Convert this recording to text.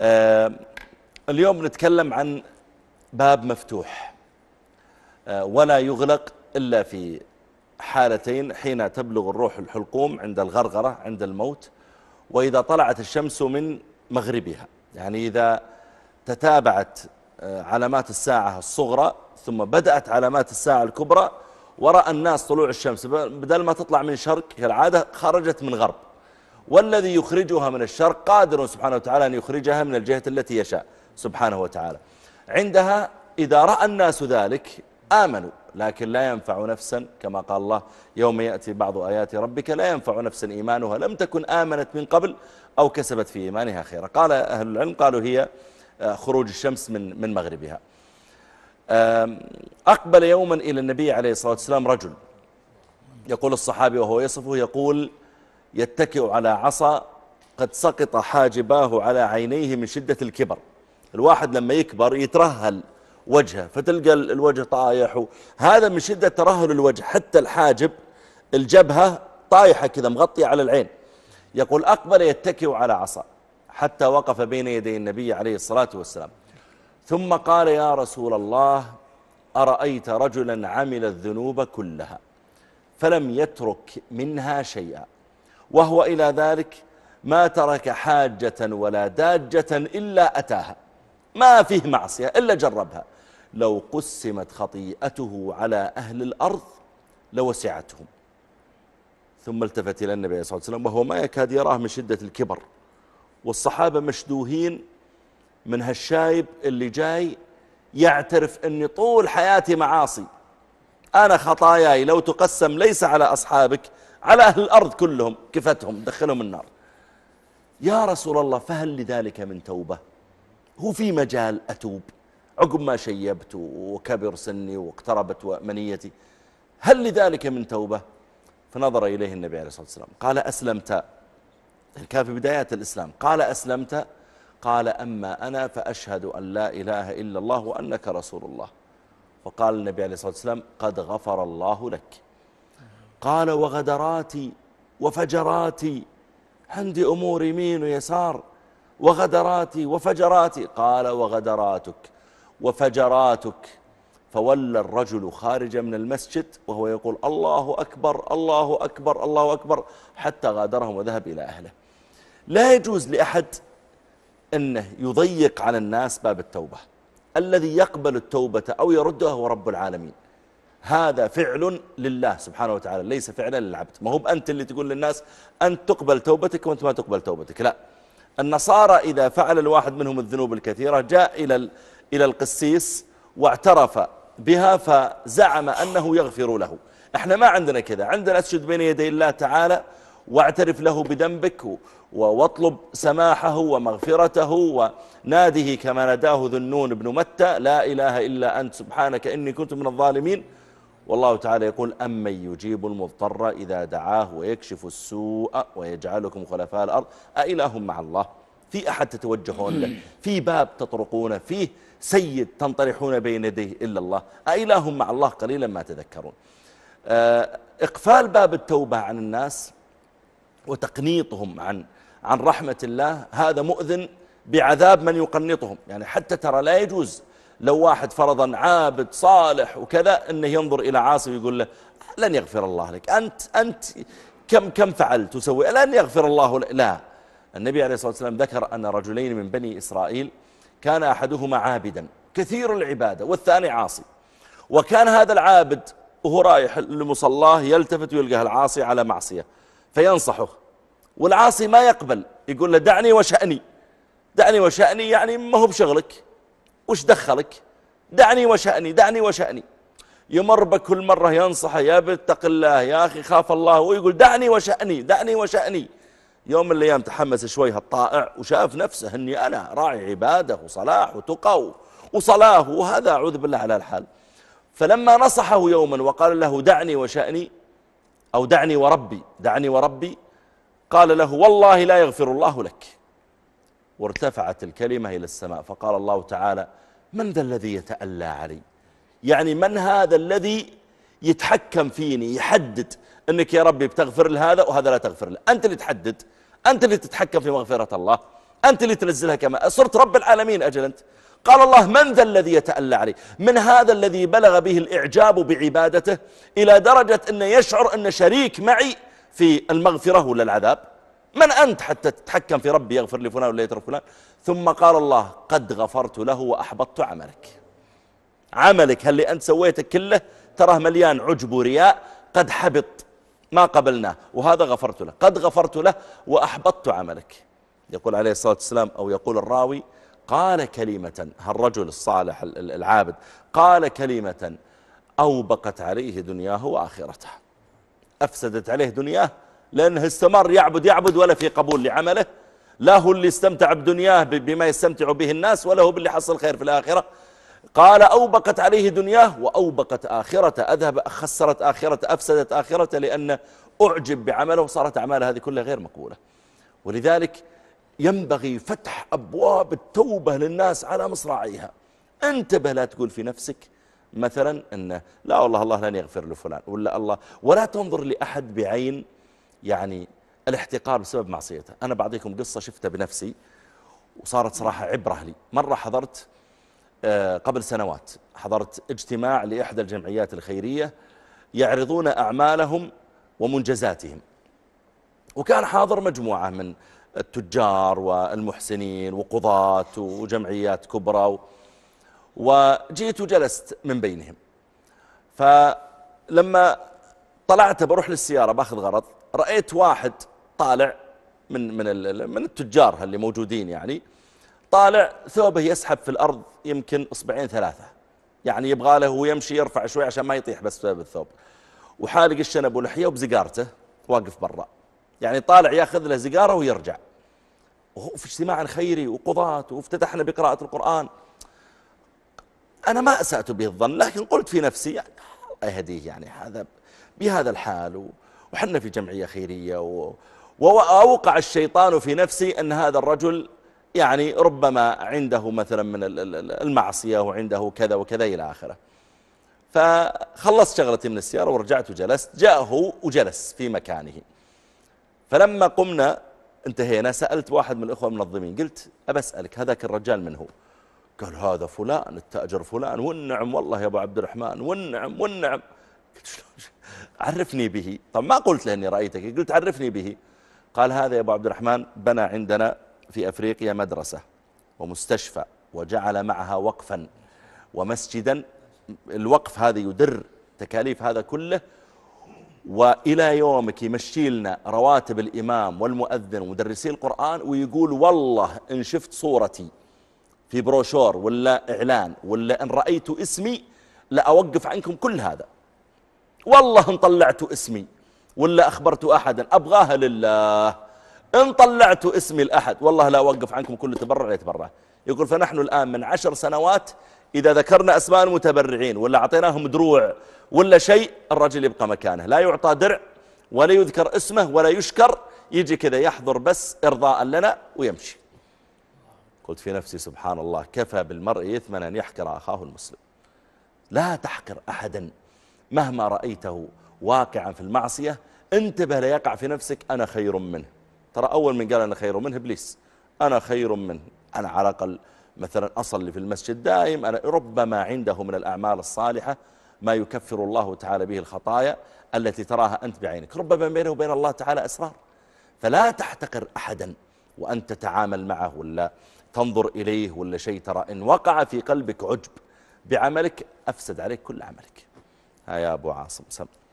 آه، اليوم نتكلم عن باب مفتوح آه، ولا يغلق إلا في حالتين حين تبلغ الروح الحلقوم عند الغرغرة عند الموت وإذا طلعت الشمس من مغربها يعني إذا تتابعت آه، علامات الساعة الصغرى ثم بدأت علامات الساعة الكبرى ورأى الناس طلوع الشمس بدل ما تطلع من شرق كالعادة خرجت من غرب والذي يخرجها من الشر قادر سبحانه وتعالى أن يخرجها من الجهة التي يشاء سبحانه وتعالى عندها إذا رأى الناس ذلك آمنوا لكن لا ينفع نفسا كما قال الله يوم يأتي بعض آيات ربك لا ينفع نفسا إيمانها لم تكن آمنت من قبل أو كسبت في إيمانها خيرا قال أهل العلم قالوا هي آه، خروج الشمس من, من مغربها أقبل يوما إلى النبي عليه الصلاة والسلام رجل يقول الصحابي وهو يصفه يقول يتكئ على عصا قد سقط حاجباه على عينيه من شدة الكبر الواحد لما يكبر يترهل وجهه فتلقى الوجه طايح هذا من شدة ترهل الوجه حتى الحاجب الجبهة طايحة كذا مغطية على العين يقول أقبل يتكئ على عصا حتى وقف بين يدي النبي عليه الصلاة والسلام ثم قال يا رسول الله أرأيت رجلا عمل الذنوب كلها فلم يترك منها شيئا وهو إلى ذلك ما ترك حاجة ولا داجة إلا أتاها ما فيه معصية إلا جربها لو قسمت خطيئته على أهل الأرض لوسعتهم ثم التفت إلى النبي صلى الله عليه وسلم وهو ما يكاد يراه من شدة الكبر والصحابة مشدوهين من هالشايب اللي جاي يعترف أني طول حياتي معاصي أنا خطاياي لو تقسم ليس على أصحابك على أهل الأرض كلهم كفتهم دخلهم النار يا رسول الله فهل لذلك من توبة هو في مجال أتوب عقب ما شيبت وكبر سني واقتربت منيتي هل لذلك من توبة فنظر إليه النبي عليه الصلاة والسلام قال أسلمت كان في بدايات الإسلام قال أسلمت قال أما أنا فأشهد أن لا إله إلا الله وأنك رسول الله فقال النبي عليه الصلاة والسلام قد غفر الله لك قال وغدراتي وفجراتي عندي أمور يمين ويسار وغدراتي وفجراتي قال وغدراتك وفجراتك فولى الرجل خارج من المسجد وهو يقول الله أكبر الله أكبر الله أكبر حتى غادرهم وذهب إلى أهله لا يجوز لأحد أنه يضيق على الناس باب التوبة الذي يقبل التوبة أو يردها هو رب العالمين هذا فعل لله سبحانه وتعالى ليس فعلا للعبد ما هو أنت اللي تقول للناس أنت تقبل توبتك وأنت ما تقبل توبتك لا النصارى إذا فعل الواحد منهم الذنوب الكثيرة جاء إلى إلى القسيس واعترف بها فزعم أنه يغفر له احنا ما عندنا كذا عندنا اسجد بين يدي الله تعالى واعترف له بذنبك واطلب سماحه ومغفرته وناده كما ناداه ذنون بن متى لا إله إلا أنت سبحانك إني كنت من الظالمين والله تعالى يقول أمن يجيب المضطر إذا دعاه ويكشف السوء ويجعلكم خلفاء الأرض أإله مع الله في أحد تتوجهون له في باب تطرقونه فيه سيد تنطرحون بين يديه إلا الله أإله مع الله قليلا ما تذكرون آه، إقفال باب التوبة عن الناس وتقنيطهم عن عن رحمة الله هذا مؤذن بعذاب من يقنطهم يعني حتى ترى لا يجوز لو واحد فرضا عابد صالح وكذا أنه ينظر إلى عاصي ويقول له لن يغفر الله لك أنت, أنت كم, كم فعلت تسوي لن يغفر الله لك لا النبي عليه الصلاة والسلام ذكر أن رجلين من بني إسرائيل كان أحدهما عابدا كثير العبادة والثاني عاصي وكان هذا العابد وهو رايح لمصلاه يلتفت ويلقاه العاصي على معصية فينصحه والعاصي ما يقبل يقول له دعني وشأني دعني وشأني يعني ما هو بشغلك وش دخلك دعني وشأني دعني وشأني يمر بكل مرة ينصحه يا بتق الله يا أخي خاف الله ويقول دعني وشأني دعني وشأني يوم من الأيام تحمس شوي هالطائع وشاف نفسه أني أنا راعي عباده وصلاح وتقى وصلاه وهذا أعوذ بالله على الحال فلما نصحه يوما وقال له دعني وشأني أو دعني وربي دعني وربي قال له والله لا يغفر الله لك وارتفعت الكلمة إلى السماء فقال الله تعالى من ذا الذي يتألى علي يعني من هذا الذي يتحكم فيني يحدد أنك يا ربي بتغفر لهذا وهذا لا تغفر له أنت اللي تحدد أنت اللي تتحكم في مغفرة الله أنت اللي تنزلها كما صرت رب العالمين أجل أنت قال الله من ذا الذي يتألى علي من هذا الذي بلغ به الإعجاب بعبادته إلى درجة أنه يشعر أن شريك معي في المغفرة ولا العذاب من أنت حتى تتحكم في ربي يغفر لفلان ولا يترك فلان ثم قال الله قد غفرت له وأحبطت عملك عملك هل أنت سويته كله تراه مليان عجب ورياء قد حبط ما قبلناه وهذا غفرت له قد غفرت له وأحبطت عملك يقول عليه الصلاة والسلام أو يقول الراوي قال كلمة هالرجل الصالح العابد قال كلمة أوبقت عليه دنياه وآخرته أفسدت عليه دنياه لأنه استمر يعبد يعبد ولا في قبول لعمله لا هو اللي استمتع بدنياه بما يستمتع به الناس ولا هو باللي حصل خير في الآخرة قال أوبقت عليه دنياه وأوبقت آخرة أذهب خسرت آخرة أفسدت آخرة لأن أعجب بعمله وصارت أعماله هذه كلها غير مقبولة ولذلك ينبغي فتح أبواب التوبة للناس على مصراعيها انتبه لا تقول في نفسك مثلا أنه لا والله الله لن يغفر لفلان ولا الله ولا تنظر لأحد بعين يعني الاحتقار بسبب معصيته أنا بعطيكم قصة شفتها بنفسي وصارت صراحة عبرة لي مرة حضرت آه، قبل سنوات حضرت اجتماع لإحدى الجمعيات الخيرية يعرضون أعمالهم ومنجزاتهم وكان حاضر مجموعة من التجار والمحسنين وقضاة وجمعيات كبرى وجيت وجلست من بينهم فلما طلعت بروح للسيارة باخذ غرض رأيت واحد طالع من من من التجار اللي موجودين يعني طالع ثوبه يسحب في الأرض يمكن إصبعين ثلاثة يعني يبغى له هو يمشي يرفع شوي عشان ما يطيح بس بالثوب وحالق الشنب ولحيه وبزقارته واقف برا يعني طالع ياخذ له زقاره ويرجع وهو في اجتماع خيري وقضاة وافتتحنا بقراءة القرآن أنا ما أسأت به الظن لكن قلت في نفسي يعني الله يهديه يعني هذا بهذا الحال وحنا في جمعية خيرية و... وأوقع الشيطان في نفسي أن هذا الرجل يعني ربما عنده مثلا من المعصية وعنده كذا وكذا إلى آخره فخلصت شغلتي من السيارة ورجعت وجلست جاءه وجلس في مكانه فلما قمنا انتهينا سألت واحد من الأخوة المنظمين قلت أسألك هذاك الرجال من هو قال هذا فلان التاجر فلان والنعم والله يا أبو عبد الرحمن والنعم والنعم قلت عرفني به طب ما قلت له أني رأيتك قلت عرفني به قال هذا يا أبو عبد الرحمن بنى عندنا في أفريقيا مدرسة ومستشفى وجعل معها وقفا ومسجدا الوقف هذا يدر تكاليف هذا كله وإلى يومك يمشي لنا رواتب الإمام والمؤذن ومدرسي القرآن ويقول والله إن شفت صورتي في بروشور ولا إعلان ولا إن رأيت اسمي لأوقف عنكم كل هذا والله ان طلعت اسمي ولا أخبرت أحدا أبغاها لله إن طلعت اسمي لاحد والله لا أوقف عنكم كل تبرع يتبرع يقول فنحن الآن من عشر سنوات إذا ذكرنا أسماء المتبرعين ولا أعطيناهم دروع ولا شيء الرجل يبقى مكانه لا يعطى درع ولا يذكر اسمه ولا يشكر يجي كذا يحضر بس إرضاء لنا ويمشي قلت في نفسي سبحان الله كفى بالمرء يثمن أن يحقر أخاه المسلم لا تحقر أحدا مهما رأيته واقعا في المعصية انتبه ليقع في نفسك أنا خير منه ترى أول من قال أنا خير منه إبليس أنا خير منه أنا على الأقل مثلا أصلي في المسجد دائم أنا ربما عنده من الأعمال الصالحة ما يكفر الله تعالى به الخطايا التي تراها أنت بعينك ربما بينه وبين الله تعالى أسرار فلا تحتقر أحدا وأن تتعامل معه ولا تنظر إليه ولا شيء ترى إن وقع في قلبك عجب بعملك أفسد عليك كل عملك يا أبو عاصم سم